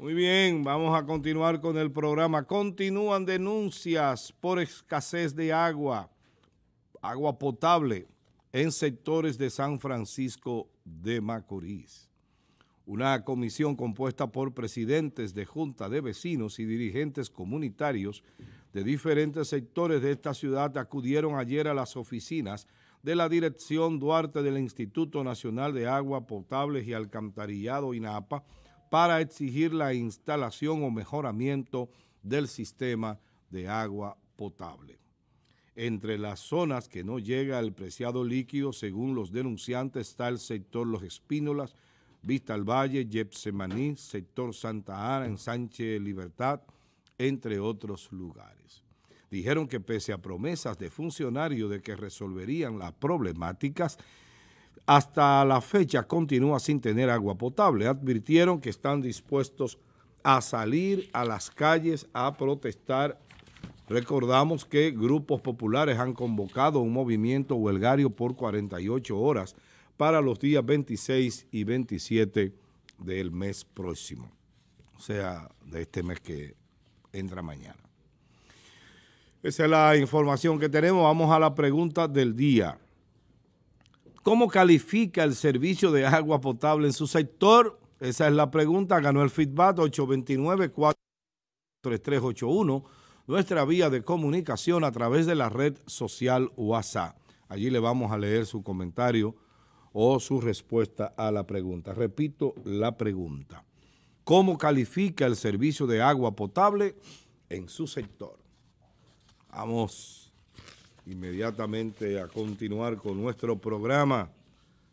Muy bien, vamos a continuar con el programa. Continúan denuncias por escasez de agua, agua potable, en sectores de San Francisco de Macorís. Una comisión compuesta por presidentes de junta de vecinos y dirigentes comunitarios de diferentes sectores de esta ciudad acudieron ayer a las oficinas de la Dirección Duarte del Instituto Nacional de Agua Potable y Alcantarillado INAPA, para exigir la instalación o mejoramiento del sistema de agua potable. Entre las zonas que no llega el preciado líquido, según los denunciantes, está el sector Los Espínolas, Vista al Valle, Yepsemaní, sector Santa Ana, Sánchez, Libertad, entre otros lugares. Dijeron que pese a promesas de funcionarios de que resolverían las problemáticas, hasta la fecha continúa sin tener agua potable. Advirtieron que están dispuestos a salir a las calles a protestar. Recordamos que grupos populares han convocado un movimiento huelgario por 48 horas para los días 26 y 27 del mes próximo, o sea, de este mes que entra mañana. Esa es la información que tenemos. Vamos a la pregunta del día. ¿Cómo califica el servicio de agua potable en su sector? Esa es la pregunta. Ganó el feedback 829-43381, nuestra vía de comunicación a través de la red social WhatsApp. Allí le vamos a leer su comentario o su respuesta a la pregunta. Repito la pregunta. ¿Cómo califica el servicio de agua potable en su sector? Vamos inmediatamente a continuar con nuestro programa.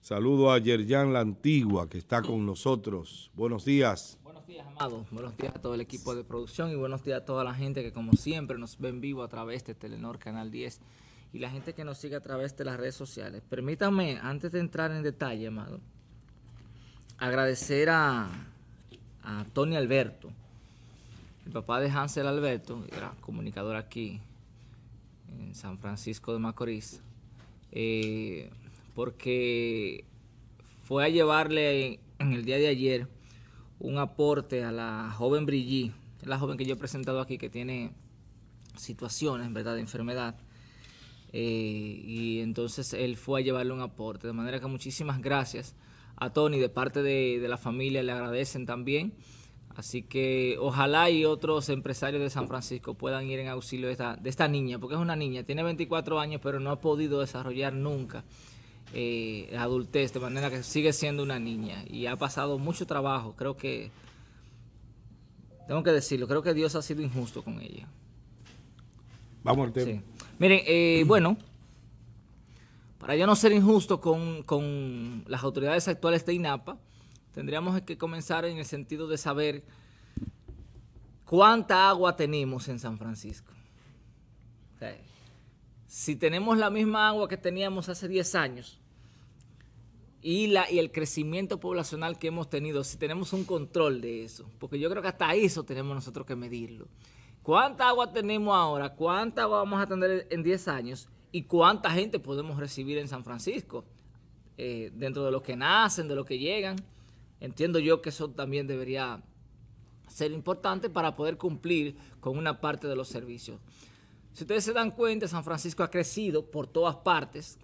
Saludo a Yerjan La Antigua, que está con nosotros. Buenos días. Buenos días, Amado. Buenos días a todo el equipo de producción y buenos días a toda la gente que, como siempre, nos ven vivo a través de Telenor Canal 10 y la gente que nos sigue a través de las redes sociales. Permítame, antes de entrar en detalle, Amado, agradecer a, a Tony Alberto, el papá de Hansel Alberto, era comunicador aquí en San Francisco de Macorís, eh, porque fue a llevarle en el día de ayer un aporte a la joven Brigitte, la joven que yo he presentado aquí que tiene situaciones, ¿verdad?, de enfermedad. Eh, y entonces él fue a llevarle un aporte. De manera que muchísimas gracias a Tony de parte de la familia, le agradecen también. Así que ojalá y otros empresarios de San Francisco puedan ir en auxilio de esta, niña, porque es una niña, tiene 24 años, pero no ha podido desarrollar nunca la eh, adultez, de manera que sigue siendo una niña y ha pasado mucho trabajo. Creo que, tengo que decirlo, creo que Dios ha sido injusto con ella. Vamos al tema. Miren, eh, bueno, para yo no ser injusto con las autoridades actuales de INAPA, Tendríamos que comenzar en el sentido de saber cuánta agua tenemos en San Francisco. si tenemos la misma agua que teníamos hace 10 años y, la, y el crecimiento poblacional que hemos tenido, si tenemos un control de eso, porque yo creo que hasta eso tenemos nosotros que medirlo. ¿Cuánta agua tenemos ahora? ¿Cuánta agua vamos a tener en 10 años? ¿Y cuánta gente podemos recibir en San Francisco? Eh, dentro de los que nacen, de los que llegan. Entiendo yo que eso también debería ser importante para poder cumplir con una parte de los servicios. Si ustedes se dan cuenta, San Francisco ha crecido por todas partes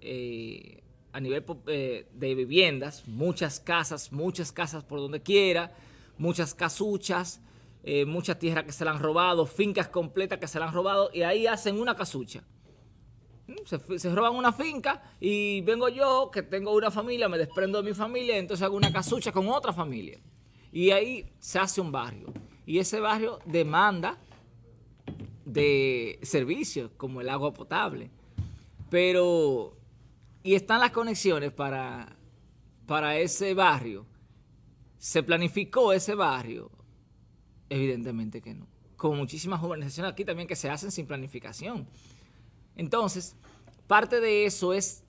eh, a nivel eh, de viviendas, muchas casas, muchas casas por donde quiera, muchas casuchas, muchas eh, mucha tierra que se la han robado, fincas completas que se la han robado y ahí hacen una casucha se, roban una finca y vengo yo, que tengo una familia, me desprendo de mi familia, entonces hago una casucha con otra familia. Y ahí se hace un barrio. Y ese barrio demanda de servicios como el agua potable. Pero, y están las conexiones para, para ese barrio. ¿Se planificó ese barrio? Evidentemente que no. Como muchísimas urbanizaciones aquí también que se hacen sin planificación. Entonces, Parte de eso es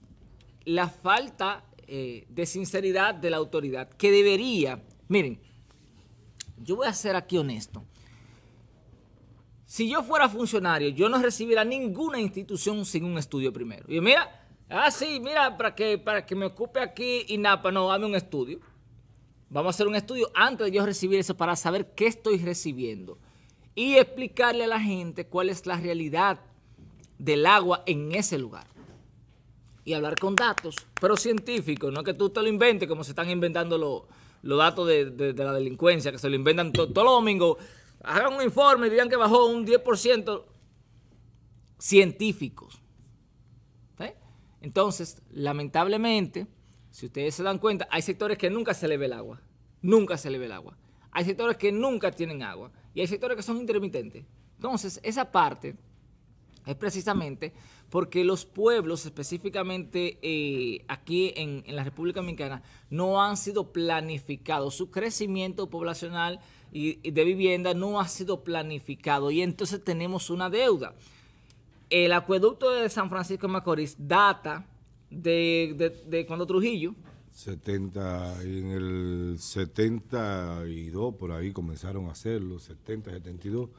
la falta eh, de sinceridad de la autoridad, que debería, miren, yo voy a ser aquí honesto. Si yo fuera funcionario, yo no recibiría ninguna institución sin un estudio primero. Y mira, ah, sí, mira, para que, para que me ocupe aquí y para no, dame un estudio. Vamos a hacer un estudio antes de yo recibir eso para saber qué estoy recibiendo y explicarle a la gente cuál es la realidad del agua en ese lugar y hablar con datos, pero científicos, no que tú te lo inventes como se están inventando los datos de, la delincuencia, que se lo inventan todo domingo los Hagan un informe y digan que bajó un 10% científicos. ¿Eh? Entonces, lamentablemente, si ustedes se dan cuenta, hay sectores que nunca se le ve el agua. Nunca se le ve el agua. Hay sectores que nunca tienen agua. Y hay sectores que son intermitentes. Entonces, esa parte es precisamente porque los pueblos, específicamente eh, aquí en, la República Dominicana, no han sido planificados. Su crecimiento poblacional y, de vivienda no ha sido planificado y entonces tenemos una deuda. El acueducto de San Francisco de Macorís data de, cuando Trujillo. 70, en el 72, por ahí comenzaron a hacerlo, 70, 72.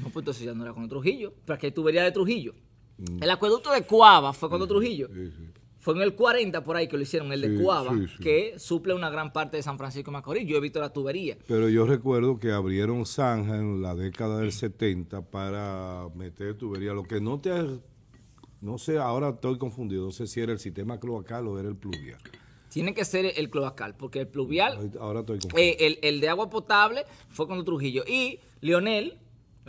No, pues entonces ya no era con Trujillo, para que tubería de Trujillo. Mm. El acueducto de Cuava fue cuando Trujillo. Fue en el 40 por ahí que lo hicieron, el de Cuava, que suple una gran parte de San Francisco de Macorís. Yo he visto la tubería. Pero yo recuerdo que abrieron zanja en la década del 70 para meter tubería. Lo que no te... No sé, ahora estoy confundido. No sé si era el sistema cloacal o era el pluvial. Tiene que ser el cloacal, porque el pluvial... Ahora estoy eh, confundido. el, el de agua potable fue cuando Trujillo. Y Leonel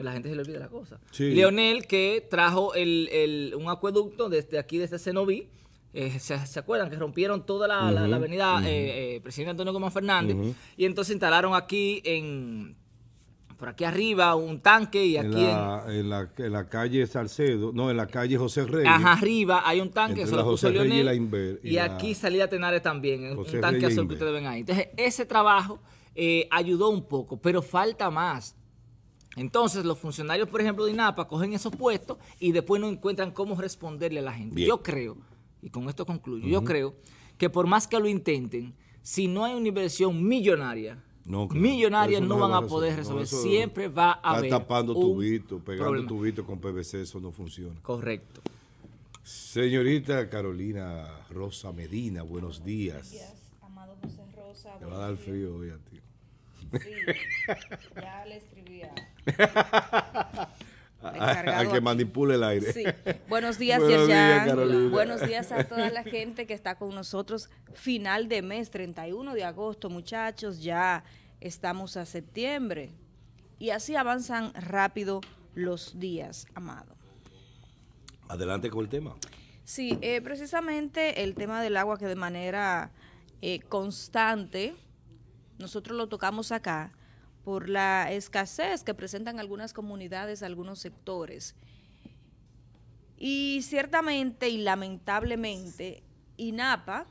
la gente se le olvida la cosa. Leonel que trajo un acueducto desde aquí, desde Cenoví, eh, ¿se, acuerdan? Que rompieron toda la, avenida eh, eh, Presidente Antonio Gómez Fernández y entonces instalaron aquí en... Por aquí arriba un tanque y aquí en la, en... la, calle Salcedo, no, en la calle José Reyes. arriba hay un tanque, Entre lo puso Leonel. Y, aquí Salida Tenares también, un tanque azul que ustedes ven ahí. Entonces, ese trabajo ayudó un poco, pero falta más entonces, los funcionarios, por ejemplo, de INAPA cogen esos puestos y después no encuentran cómo responderle a la gente. Yo creo, y con esto concluyo, yo creo que por más que lo intenten, si no hay una inversión millonaria, no, no, van a poder resolver. Siempre va a haber. haber. tapando tubito, pegando problema. tubito con PVC, eso no funciona. Correcto. Señorita Carolina Rosa Medina, buenos días. Buenos días, amado José Rosa. Te va a dar frío hoy a ti ya que manipule el aire. Buenos días, Buenos días, Buenos días a toda la gente que está con nosotros. Final de mes, 31 de agosto, muchachos. Ya estamos a septiembre. Y así avanzan rápido los días, amado. Adelante con el tema. Sí, eh, precisamente el tema del agua que de manera eh, constante nosotros lo tocamos acá por la escasez que presentan algunas comunidades, algunos sectores. Y ciertamente y lamentablemente, INAPA,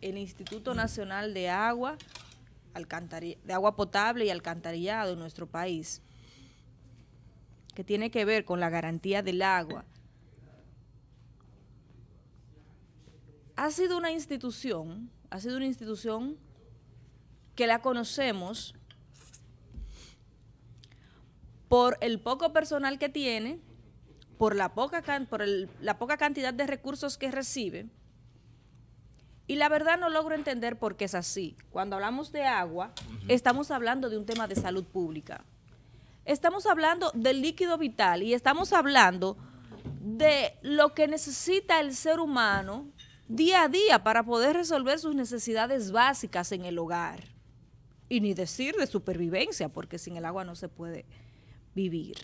el Instituto Nacional de Agua, de Agua Potable y Alcantarillado en nuestro país, que tiene que ver con la garantía del agua, ha sido una institución, ha sido una institución que la conocemos por el poco personal que tiene, por la poca, por la poca cantidad de recursos que recibe, y la verdad no logro entender por qué es así. Cuando hablamos de agua, estamos hablando de un tema de salud pública. Estamos hablando del líquido vital y estamos hablando de lo que necesita el ser humano día a día para poder resolver sus necesidades básicas en el hogar y ni decir de supervivencia, porque sin el agua no se puede vivir.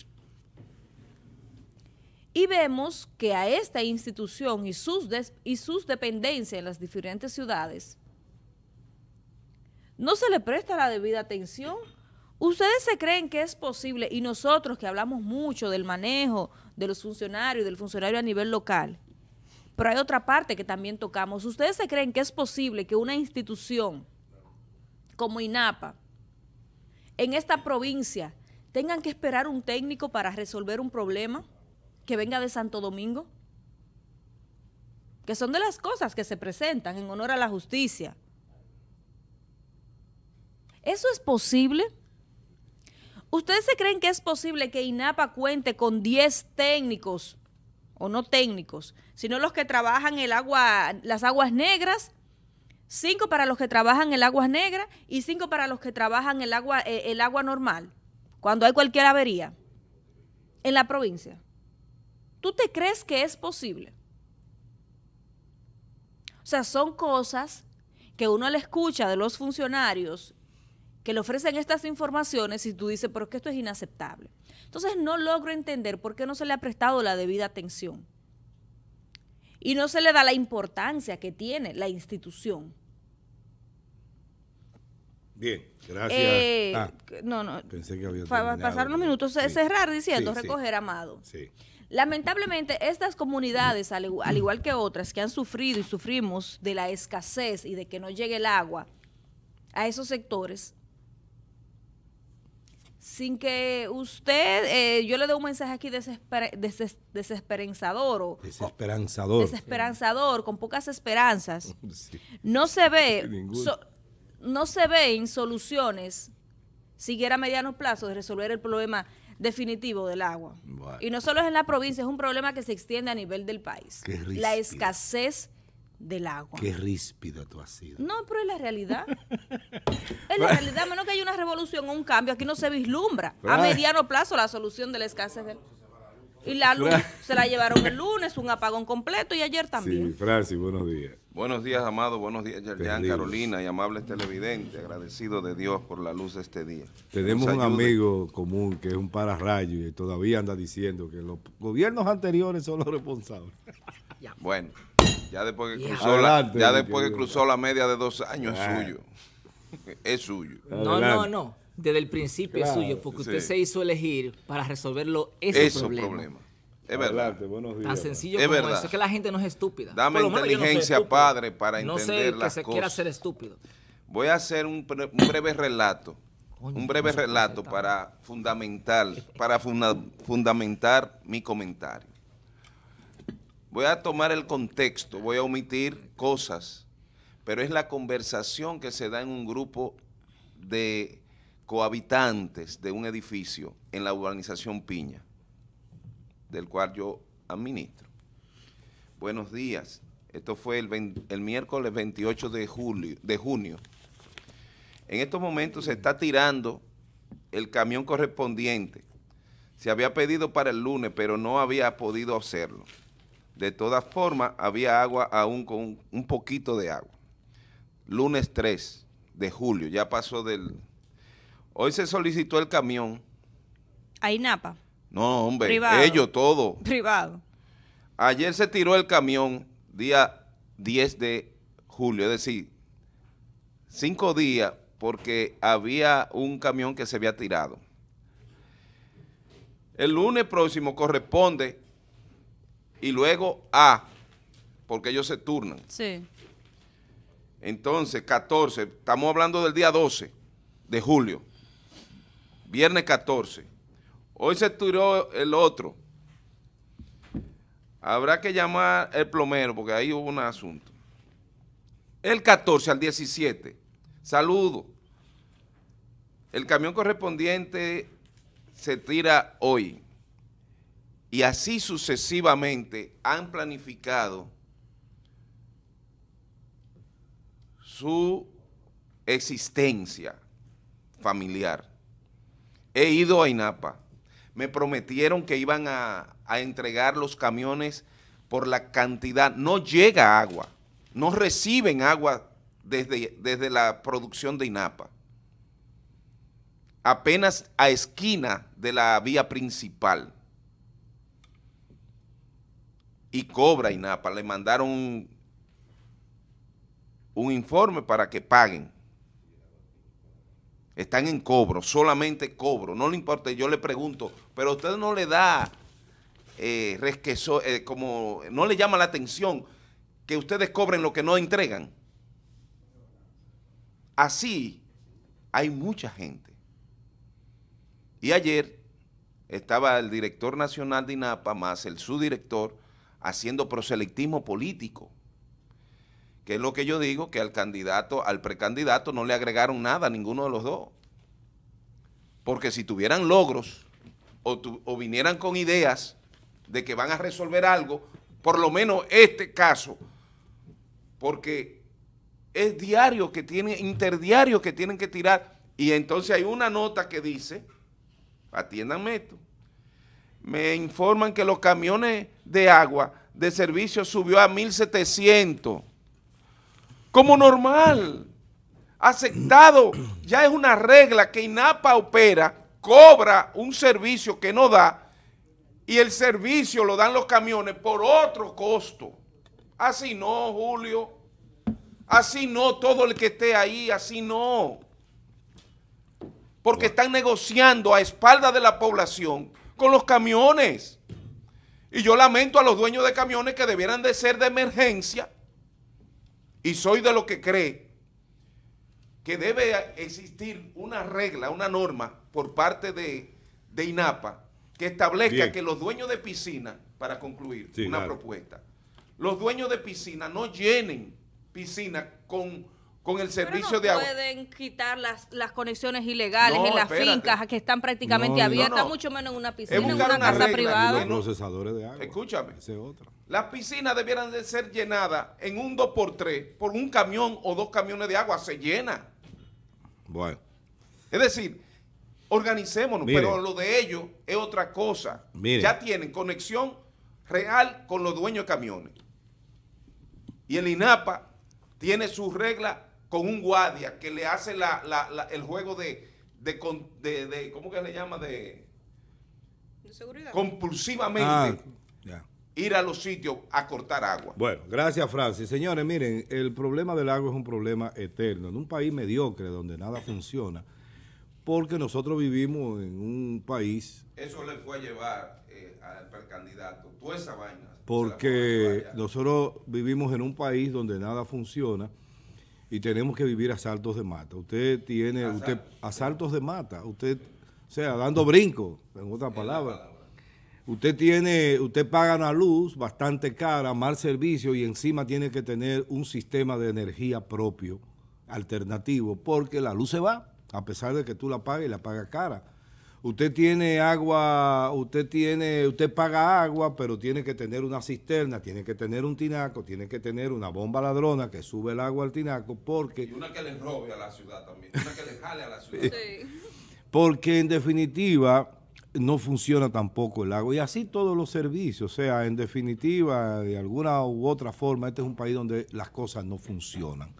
Y vemos que a esta institución y sus, y sus dependencias en las diferentes ciudades no se le presta la debida atención. ¿Ustedes se creen que es posible, y nosotros que hablamos mucho del manejo de los funcionarios, del funcionario a nivel local, pero hay otra parte que también tocamos, ¿ustedes se creen que es posible que una institución como INAPA, en esta provincia, tengan que esperar un técnico para resolver un problema que venga de Santo Domingo? Que son de las cosas que se presentan en honor a la justicia. ¿Eso es posible? ¿Ustedes se creen que es posible que INAPA cuente con 10 técnicos, o no técnicos, sino los que trabajan el agua, las aguas negras, cinco para los que trabajan el agua negra y cinco para los que trabajan el agua, eh, el agua normal, cuando hay cualquier avería en la provincia. ¿Tú te crees que es posible? O sea, son cosas que uno le escucha de los funcionarios que le ofrecen estas informaciones y tú dices, pero es esto es inaceptable. Entonces no logro entender por qué no se le ha prestado la debida atención y no se le da la importancia que tiene la institución. Bien, gracias. Eh, ah, no, no. Pensé que había para pasar unos minutos, cerrar diciendo recoger sí. amado. Lamentablemente, estas comunidades, al igual que otras que han sufrido y sufrimos de la escasez y de que no llegue el agua a esos sectores, sin que usted, eh, yo le doy un mensaje aquí desesper, desesperanzador. O, desesperanzador. desesperanzador, con pocas esperanzas. No se ve, no se en soluciones, siquiera a mediano plazo, de resolver el problema definitivo del agua. Y no solo es en la provincia, es un problema que se extiende a nivel del país. La escasez del agua. Qué ríspido tú has sido. No, pero es la realidad. es la realidad, a menos que haya una revolución o un cambio, aquí no se vislumbra a mediano plazo la solución de la escasez del... Y la luz se la llevaron el lunes, un apagón completo y ayer también. Sí, Francis, buenos días. Buenos días, amado. Buenos días, Yerjan, Carolina y amables televidentes. Agradecido de Dios por la luz este día. Tenemos un amigo común que es un pararrayo y todavía anda diciendo que los gobiernos anteriores son los responsables. Bueno, ya después que cruzó, la, después que cruzó la media de dos años es ah. suyo. Es suyo. No, no, no. Desde el principio es suyo, porque usted se hizo elegir para resolverlo ese Problema. Es Adelante, verdad. Días, Tan sencillo como eso. Es que la gente no es estúpida. Dame inteligencia, padre, para no entender sé que se quiera ser estúpido. Voy a hacer un, breve relato. un breve relato para fundamental para fundamentar mi comentario. Voy a tomar el contexto, voy a omitir cosas, pero es la conversación que se da en un grupo de cohabitantes de un edificio en la urbanización Piña, del cual yo administro. Buenos días. Esto fue el, miércoles 28 de, julio, de junio. En estos momentos se está tirando el camión correspondiente. Se había pedido para el lunes, pero no había podido hacerlo. De todas formas, había agua aún con un poquito de agua. Lunes 3 de julio, ya pasó del... Hoy se solicitó el camión. ¿A Napa? No, hombre, Privado. ellos todo. Privado. Ayer se tiró el camión, día 10 de julio, es decir, cinco días porque había un camión que se había tirado. El lunes próximo corresponde y luego A, porque ellos se turnan. Sí. Entonces, 14, estamos hablando del día 12 de julio, viernes 14. Hoy se tiró el otro. Habrá que llamar el plomero porque ahí hubo un asunto. El 14 al 17, saludo. El camión correspondiente se tira hoy y así sucesivamente han planificado su existencia familiar. He ido a INAPA. Me prometieron que iban a, entregar los camiones por la cantidad. No llega agua. No reciben agua desde, desde la producción de INAPA. Apenas a esquina de la vía principal y cobra INAPA. Le mandaron un, informe para que paguen. Están en cobro, solamente cobro. No le importa, yo le pregunto, pero usted no le da eh, eh, como no le llama la atención que ustedes cobren lo que no entregan. Así hay mucha gente. Y ayer estaba el director nacional de INAPA, más el subdirector, haciendo proselectismo político. Que es lo que yo digo, que al candidato, al precandidato no le agregaron nada a ninguno de los dos. Porque si tuvieran logros o, vinieran con ideas de que van a resolver algo, por lo menos este caso, porque es diario que tienen, interdiario que tienen que tirar. Y entonces hay una nota que dice, atiéndanme esto, me informan que los camiones de agua de servicio subió a 1.700. Como normal, aceptado, ya es una regla que INAPA opera, cobra un servicio que no da y el servicio lo dan los camiones por otro costo. Así no, Julio. Así no, todo el que esté ahí, así no. Porque están negociando a espaldas de la población con los camiones. Y yo lamento a los dueños de camiones que debieran de ser de emergencia. Y soy de lo que cree que debe existir una regla, una norma por parte de, de INAPA que establezca que los dueños de piscina, para concluir, una propuesta, los dueños de piscina no llenen piscina con con el servicio de agua. pueden quitar las, conexiones ilegales en las fincas que están prácticamente abiertas, mucho menos en una piscina, en una, casa privada. Escúchame. Las piscinas debieran de ser llenadas en un 2x3 por un camión o dos camiones de agua. Se llena. Bueno. Es decir, organicémonos, pero lo de ellos es otra cosa. Ya tienen conexión real con los dueños de camiones. Y el INAPA tiene sus reglas con un guardia que le hace la, la, el juego de, de, ¿cómo que le llama? De, seguridad. Compulsivamente. Ah, ir a los sitios a cortar agua. Bueno, gracias Francis. Señores, miren, el problema del agua es un problema eterno. En un país mediocre donde nada funciona, porque nosotros vivimos en un país... Eso le fue a llevar eh, al precandidato, toda esa vaina. Porque nosotros vivimos en un país donde nada funciona y tenemos que vivir asaltos de mata. Usted tiene, usted, asaltos de mata, usted, o sea, dando brinco, en otras palabras. Palabra. Usted tiene, usted paga la luz bastante cara, mal servicio y encima tiene que tener un sistema de energía propio, alternativo, porque la luz se va, a pesar de que tú la pagues y la pagas cara usted tiene agua, usted tiene, usted paga agua, pero tiene que tener una cisterna, tiene que tener un tinaco, tiene que tener una bomba ladrona que sube el agua al tinaco, porque... Y una que le robe a la ciudad también, una que le jale a la ciudad. Porque en definitiva no funciona tampoco el agua y así todos los servicios, o sea, en definitiva, de alguna u otra forma, este es un país donde las cosas no funcionan.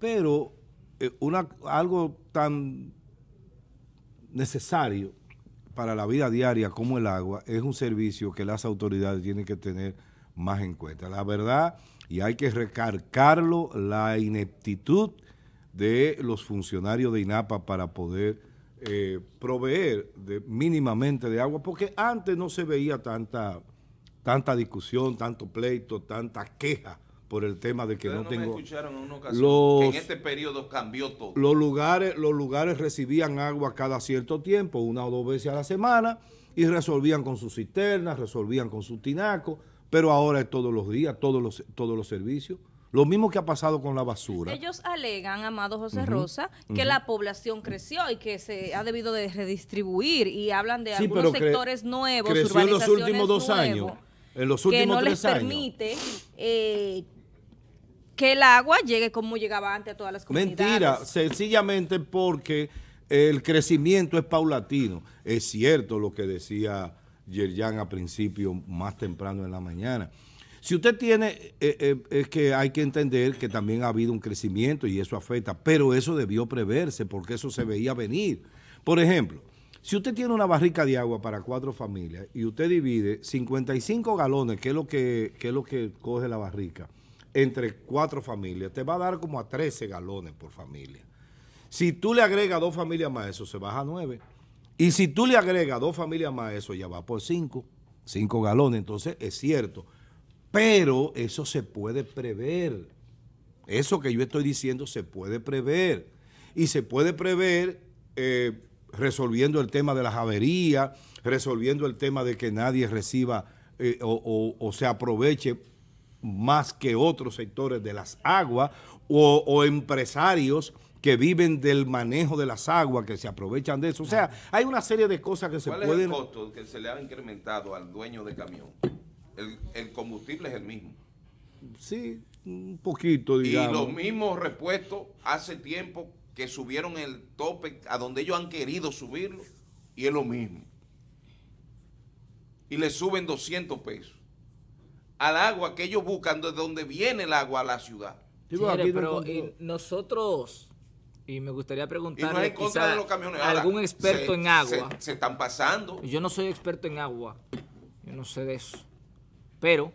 Pero eh, una, algo tan necesario para la vida diaria como el agua es un servicio que las autoridades tienen que tener más en cuenta. La verdad, y hay que recargarlo, la ineptitud de los funcionarios de INAPA para poder eh, proveer mínimamente de agua, porque antes no se veía tanta, tanta discusión, tanto pleito, tanta queja por el tema de que no, tengo. en los, este periodo cambió todo. Los lugares, los lugares recibían agua cada cierto tiempo, una o dos veces a la semana, y resolvían con sus cisternas, resolvían con sus tinacos, pero ahora es todos los días, todos los, todos los servicios. Lo mismo que ha pasado con la basura. Ellos alegan, amado José Rosa, que la población creció y que se ha debido de redistribuir y hablan de algunos sectores nuevos, en los últimos dos años. En los últimos que no les permite eh, que el agua llegue como llegaba antes a todas las comunidades. Mentira, sencillamente porque el crecimiento es paulatino. Es cierto lo que decía Yerjan a principio, más temprano en la mañana. Si usted tiene, eh, eh, es que hay que entender que también ha habido un crecimiento y eso afecta, pero eso debió preverse porque eso se veía venir. Por ejemplo, si usted tiene una barrica de agua para cuatro familias y usted divide 55 galones, que lo es lo que coge la barrica, entre cuatro familias, te va a dar como a 13 galones por familia. Si tú le agregas dos familias más, eso se baja a nueve. Y si tú le agregas dos familias más, eso ya va por cinco, cinco galones. Entonces, es cierto. Pero eso se puede prever. Eso que yo estoy diciendo se puede prever. Y se puede prever eh, resolviendo el tema de las averías, resolviendo el tema de que nadie reciba eh, o se aproveche más que otros sectores de las aguas o, empresarios que viven del manejo de las aguas, que se aprovechan de eso. O sea, hay una serie de cosas que se pueden... ¿Cuál es el costo que se le ha incrementado al dueño de camión? El, combustible es el mismo. Sí, un poquito, digamos. Y los mismos repuestos hace tiempo que subieron el tope a donde ellos han querido subirlo y es lo mismo. Y le suben 200 pesos al agua que ellos buscan de donde viene el agua a la ciudad. pero y nosotros, y me gustaría preguntarle a algún experto en agua. Se, están pasando. Yo no soy experto en agua, yo no sé de eso, pero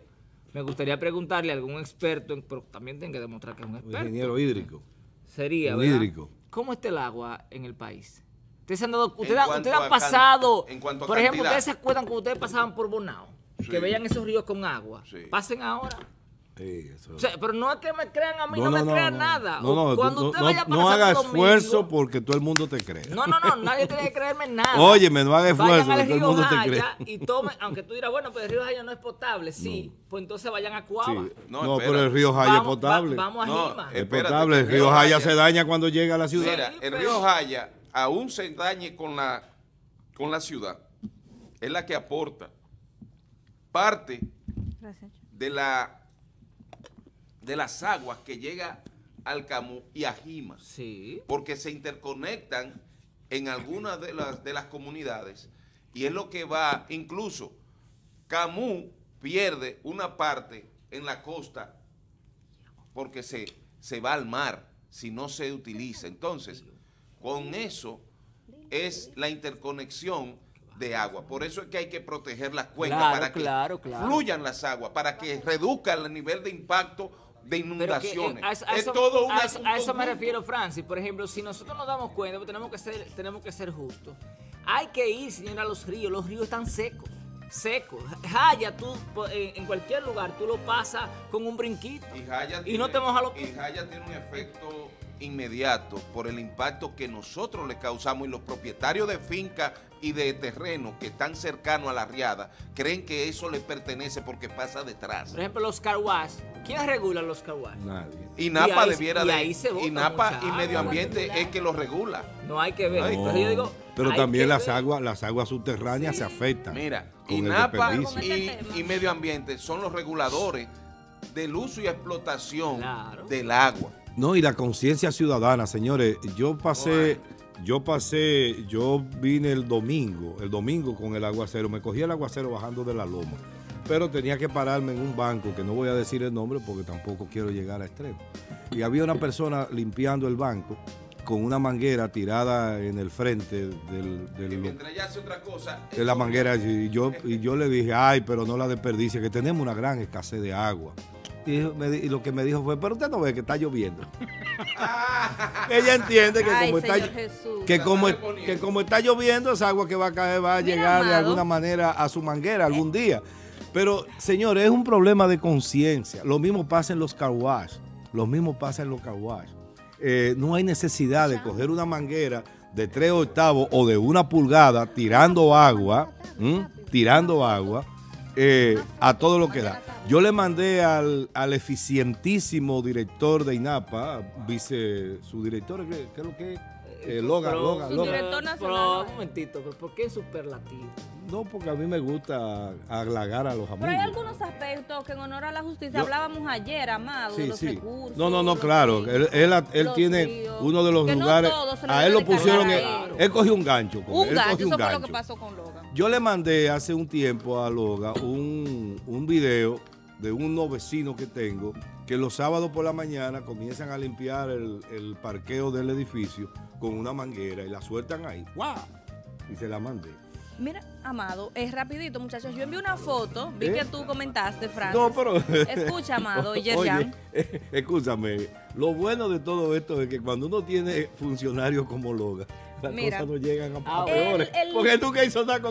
me gustaría preguntarle a algún experto, en, pero también tengo que demostrar que es un experto. ingeniero hídrico. Sería, ¿verdad? Hídrico. ¿Cómo está el agua en el país? Ustedes han dado, pasado, por ejemplo, ustedes se acuerdan cuando ustedes pasaban por Bonao que vean esos ríos con agua, sí. pasen ahora. Sí, eso. pero no es que me crean a mí, no, me crean nada. Cuando usted vaya no, haga esfuerzo porque todo el mundo te cree. No, no, no, nadie tiene que creerme nada. me no haga esfuerzo porque todo el mundo te cree. Y tomen, aunque tú dirás, bueno, pero el río Jaya no es potable. Sí, pues entonces vayan a Cuava. No, pero el río Jaya es potable. vamos a Es potable, el río Jaya, se daña cuando llega a la ciudad. Mira, el río Jaya aún se dañe con la, con la ciudad. Es la que aporta parte de la de las aguas que llega al Camus y a Jima, sí. porque se interconectan en algunas de las, de las comunidades y es lo que va, incluso Camus pierde una parte en la costa porque se, se va al mar si no se utiliza. Entonces, con eso es la interconexión de agua. Por eso es que hay que proteger las cuencas para que fluyan las aguas, para que reduzcan el nivel de impacto de eh, inundaciones. a, eso, me refiero, Francis. Por ejemplo, si nosotros nos damos cuenta, pues tenemos que ser, tenemos que ser justos. Hay que ir, señora, a los ríos. Los ríos están secos seco. Jaya, tú en cualquier lugar, tú lo pasas con un brinquito y, jaya no te moja los Y Jaya tiene un efecto inmediato por el impacto que nosotros le causamos y los propietarios de finca y de terreno que están cercanos a la riada creen que eso le pertenece porque pasa detrás. Por ejemplo, los carwash. ¿Quién regula los carwash? Nadie. Y Napa y debiera y Napa y medio ambiente es que los regula. No hay que ver. Pero, también las aguas, las aguas subterráneas se afectan. Mira, y Napa y, Medio Ambiente son los reguladores del uso y explotación del agua. No, y la conciencia ciudadana, señores. Yo pasé, yo pasé, yo vine el domingo, el domingo con el aguacero. Me cogí el aguacero bajando de la loma. Pero tenía que pararme en un banco, que no voy a decir el nombre porque tampoco quiero llegar a extremo. Y había una persona limpiando el banco con una manguera tirada en el frente del... otra cosa... De la manguera, y yo, y yo le dije, ay, pero no la desperdicie, que tenemos una gran escasez de agua. Y, lo que me dijo fue, pero usted no ve que está lloviendo. ella entiende que como, está, que, como, que como está lloviendo, esa agua que va a caer va a llegar de alguna manera a su manguera algún eh. día. Pero, señor es un problema de conciencia. Lo mismo pasa en los car Lo mismo pasa en los car eh, no hay necesidad de coger una manguera de tres octavos o de una pulgada tirando agua, tirando agua eh, a todo lo que da. Yo le mandé al, eficientísimo director de INAPA, vice, su director, ¿qué, es lo que es? Eh, Logan, Logan, Director nacional. un momentito, ¿por qué superlativo? no, porque a mí me gusta aglagar a los amigos. Pero hay algunos aspectos que en honor a la justicia hablábamos ayer, Amado, sí, de los sí. No, no, no, claro. él, tiene uno de los lugares. a él lo pusieron. Él. cogió un gancho. un gancho, eso fue lo que pasó con Loga. Yo le mandé hace un tiempo a Loga un, un video de unos vecinos que tengo que los sábados por la mañana comienzan a limpiar el, el parqueo del edificio con una manguera y la sueltan ahí. ¡Guau! Y se la mandé. Mira, Amado, es rapidito, muchachos. Yo envié una foto, vi ¿Eh? que tú comentaste, Fran. No, pero... Escucha, Amado y ya. Eh, escúchame, lo bueno de todo esto es que cuando uno tiene funcionarios como Loga, mira, tú qué con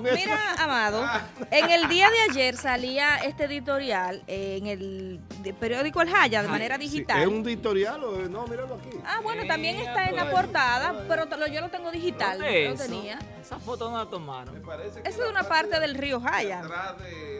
Mira, Amado, ah. en el día de ayer salía este editorial en el periódico El Jaya de manera digital. ¿Es un editorial o no? Míralo aquí. Ah, bueno, también eh, está en la pues, portada, pues. pero yo lo tengo digital. No tenía. Esa foto no la tomaron. Me parece que Esa es una parte del río Jaya. De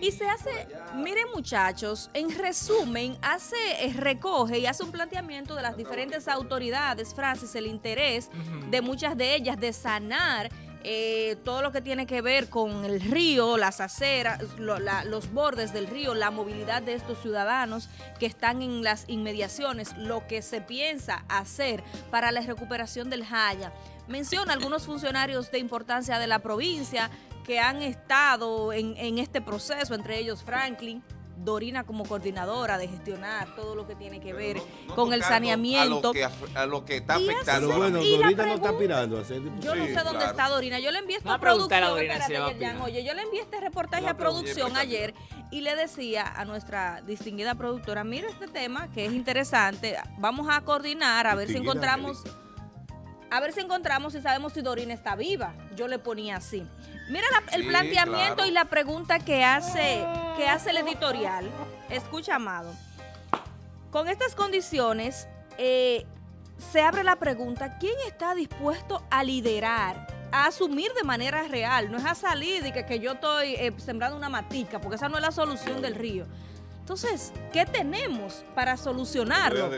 y se hace, miren muchachos, en resumen, hace, eh, recoge y hace un planteamiento de las diferentes autoridades, Francis, el interés de muchas de ellas de sanar eh, todo lo que tiene que ver con el río, las aceras, los bordes del río, la movilidad de estos ciudadanos que están en las inmediaciones, lo que se piensa hacer para la recuperación del Jaya. Menciona algunos funcionarios de importancia de la provincia, que han estado en, en este proceso, entre ellos Franklin. Dorina como coordinadora de gestionar todo lo que tiene que ver con el saneamiento. A lo que, está afectando. bueno, Dorina no está pirando. hacer yo no sé dónde está Dorina. Yo le envié esta producción. este reportaje a producción ayer y le decía a nuestra distinguida productora, mira este tema que es interesante. Vamos a coordinar a ver si encontramos... A ver si encontramos y sabemos si Dorina está viva. Yo le ponía así. Mira el planteamiento y la pregunta que hace, que hace el editorial. Escucha, Amado. Con estas condiciones, eh, se abre la pregunta, ¿quién está dispuesto a liderar? A asumir de manera real, no es a salir y que, que yo estoy eh, sembrando una matica, porque esa no es la solución del río. Entonces, ¿qué tenemos para solucionarlo?